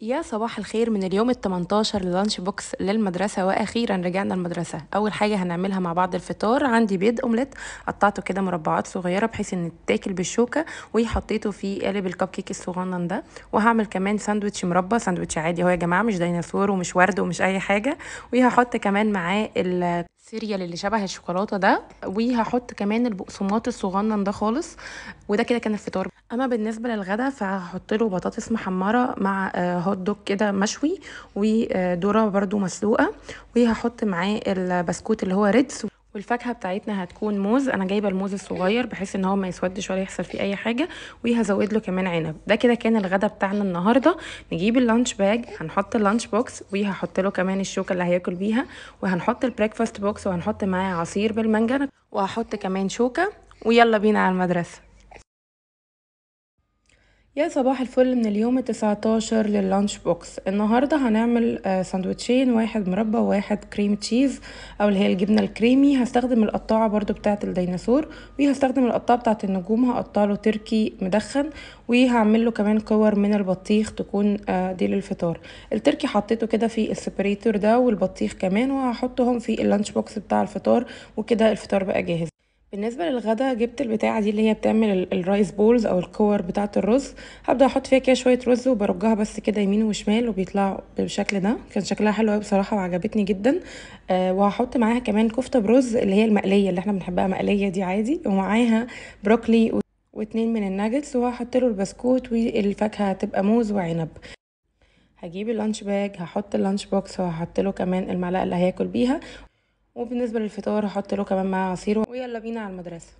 يا صباح الخير من اليوم ال 18 للانش بوكس للمدرسه واخيرا رجعنا المدرسه اول حاجه هنعملها مع بعض الفطار عندي بيض اومليت قطعته كده مربعات صغيره بحيث ان تاكل بالشوكه وحطيته في قالب الكب كيك الصغنن ده وهعمل كمان ساندوتش مربى ساندوتش عادي اهو يا جماعه مش ديناصور ومش ورد ومش اي حاجه وهحط كمان معاه السيريال اللي شبه الشوكولاته ده وهحط كمان البقسماط الصغنن ده خالص وده كده كان الفطار اما بالنسبه للغدا فهحط له بطاطس محمره مع هوت آه، دوج كده مشوي وذره آه، برده مسلوقه وهحط معاه البسكوت اللي هو ريدس والفاكهه بتاعتنا هتكون موز انا جايبه الموز الصغير بحيث ان هو ما يسودش ولا يحصل فيه اي حاجه وهزود له كمان عنب ده كده كان الغدا بتاعنا النهارده نجيب اللانش باج هنحط اللانش بوكس وهحط له كمان الشوكه اللي هياكل بيها وهنحط البريكفاست بوكس وهنحط معاه عصير بالمانجا وهحط كمان شوكه ويلا بينا على المدرسه يا صباح الفل من اليوم التسعتاشر لللانش بوكس النهاردة هنعمل آه، ساندوتشين واحد مربى وواحد كريم تشيز او اللي هي الجبنة الكريمي هستخدم القطاعة برضو بتاعة الديناصور وهستخدم القطاعة بتاعة النجوم هقطع له تركي مدخن وهعمل له كمان كور من البطيخ تكون آه، دي للفطار التركي حطيته كده في السبريتور ده والبطيخ كمان وهحطهم في اللانش بوكس بتاع الفطار وكده الفطار بقى جاهز بالنسبه للغدا جبت البتاعه دي اللي هي بتعمل الرايس بولز او الكور بتاعه الرز هبدا احط فيها كده شويه رز وبرجها بس كده يمين وشمال وبيطلع بالشكل ده كان شكلها حلو اوي بصراحه وعجبتني جدا آه وهحط معاها كمان كفته برز اللي هي المقليه اللي احنا بنحبها مقليه دي عادي ومعاها بروكلي واتنين من الناجتس وهحط له البسكوت والفاكهه هتبقى موز وعنب هجيب اللانش باج هحط اللانش بوكس وهحط له كمان المعلقه اللي هياكل بيها وبالنسبة للفطار هحط له كمان معاه عصير ويلا بينا على المدرسة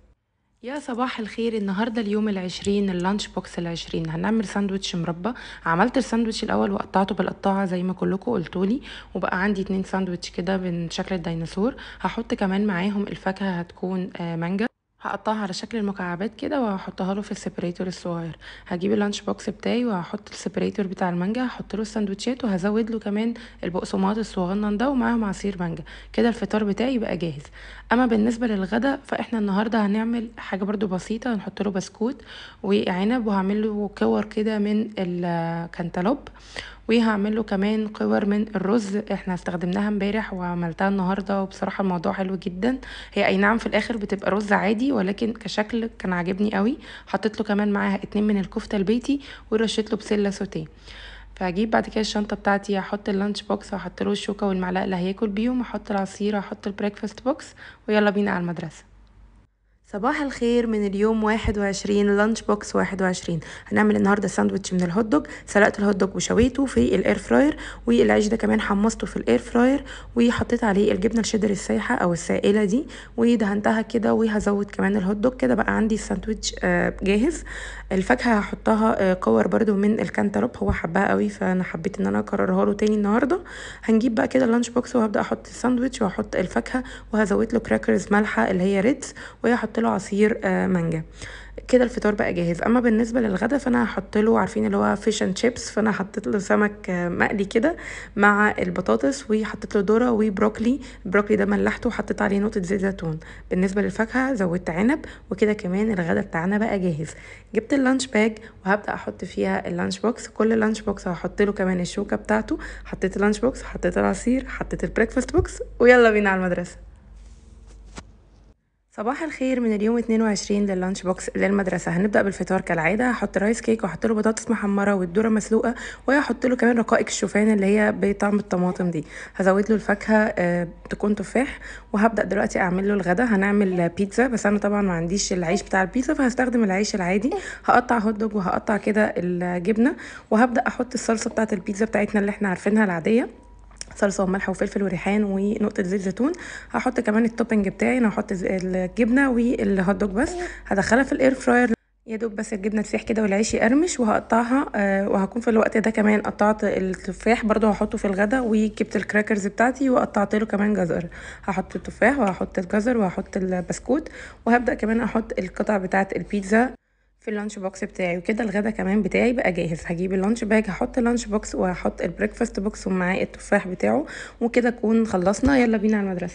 يا صباح الخير النهارده اليوم العشرين اللانش بوكس العشرين هنعمل ساندوتش مربى عملت الساندوتش الاول وقطعته بالقطاعه زي ما كلكم قلتولي وبقى عندي اتنين ساندوتش كده بشكل الديناصور هحط كمان معاهم الفاكهه هتكون آه، مانجا هقطعها على شكل المكعبات كده وهحطها له في السيبريتور الصغير هجيب اللانش بوكس بتاعي وهحط السيبريتور بتاع المانجا هحط له السندوتشات وهزود له كمان البقسماط الصغنن ده ومعاهم عصير مانجا كده الفطار بتاعي بقى جاهز اما بالنسبه للغدا فاحنا النهارده هنعمل حاجه برده بسيطه هنحط له بسكوت وعنب وهعمل له كور كده من الكنتالوب وهعمل له كمان كور من الرز احنا استخدمناها امبارح وعملتها النهارده وبصراحه الموضوع حلو جدا هي اي نعم في الاخر بتبقى رز عادي ولكن كشكل كان عاجبني قوي حطيت له كمان معاها اتنين من الكفته البيتي ورشيت له بسله سوتيه فهجيب بعد كده الشنطه بتاعتي احط اللانش بوكس واحط له الشوكه والمعلقه اللي هياكل بيهم احط العصير احط البريكفاست بوكس ويلا بينا على المدرسه صباح الخير من اليوم 21 لانش بوكس 21 هنعمل النهارده ساندوتش من الهوت دوج سلقت الهوت دوج وشويته في الاير فراير والعيش ده كمان حمصته في الاير فراير وحطيت عليه الجبنه الشيدر السايحه او السائله دي ودهنتها كده وهزود كمان الهوت دوج كده بقى عندي الساندوتش آه، جاهز الفاكهه هحطها آه، كور برده من الكانتالوب هو حبها قوي فانا حبيت ان انا اكررها له تاني النهارده هنجيب بقى كده اللانش بوكس وهبدا احط الساندوتش واحط الفاكهه وهزود له كراكرز مالحه اللي هي ريدز وهي هحط له عصير آه، مانجا كده الفطار بقى جاهز اما بالنسبه للغدا فانا هحط له عارفين اللي هو فيش اند شيبس فانا حطيت له سمك آه، مقلي كده مع البطاطس وحطيت له ذره وبروكلي البروكلي ده ملحته وحطيت عليه نقطه زيت زيتون بالنسبه للفاكهه زودت عنب وكده كمان الغدا بتاعنا بقى جاهز جبت اللانش باج وهبدا احط فيها اللانش بوكس كل لانش بوكس هحط له كمان الشوكه بتاعته حطيت اللانش بوكس حطيت العصير حطيت البريكفاست بوكس ويلا بينا على المدرسه صباح الخير من اليوم 22 لللانش بوكس للمدرسه هنبدا بالفطار كالعاده هحط رايس كيك واحط له بطاطس محمره والذره مسلوقه وهحط له كمان رقائق الشوفان اللي هي بطعم الطماطم دي هزود له الفاكهه آه، تكون تفاح وهبدا دلوقتي اعمل له الغدا هنعمل بيتزا بس انا طبعا ما عنديش العيش بتاع البيتزا فهستخدم العيش العادي هقطع هوت دوج وهقطع كده الجبنه وهبدا احط الصلصه بتاعه البيتزا بتاعتنا اللي احنا عارفينها العاديه صلصه وملح وفلفل وريحان ونقطه زيت زيتون هحط كمان التوبنج بتاعي انا هحط الجبنه والهوت دوج بس هدخلها في الاير فراير يا دوب بس الجبنه تسيح كده والعيش يقرمش وهقطعها آه، وهكون في الوقت ده كمان قطعت التفاح برضو هحطه في الغدا وجبت الكراكرز بتاعتي وقطعت له كمان جزر هحط التفاح وهحط الجزر وهحط البسكوت وهبدا كمان احط القطع بتاعه البيتزا في اللانش بوكس بتاعي وكده الغدا كمان بتاعي بقى جاهز هجيب اللانش باج هحط اللانش بوكس وهحط البريكفاست بوكس ومعاه التفاح بتاعه وكده اكون خلصنا يلا بينا على المدرسه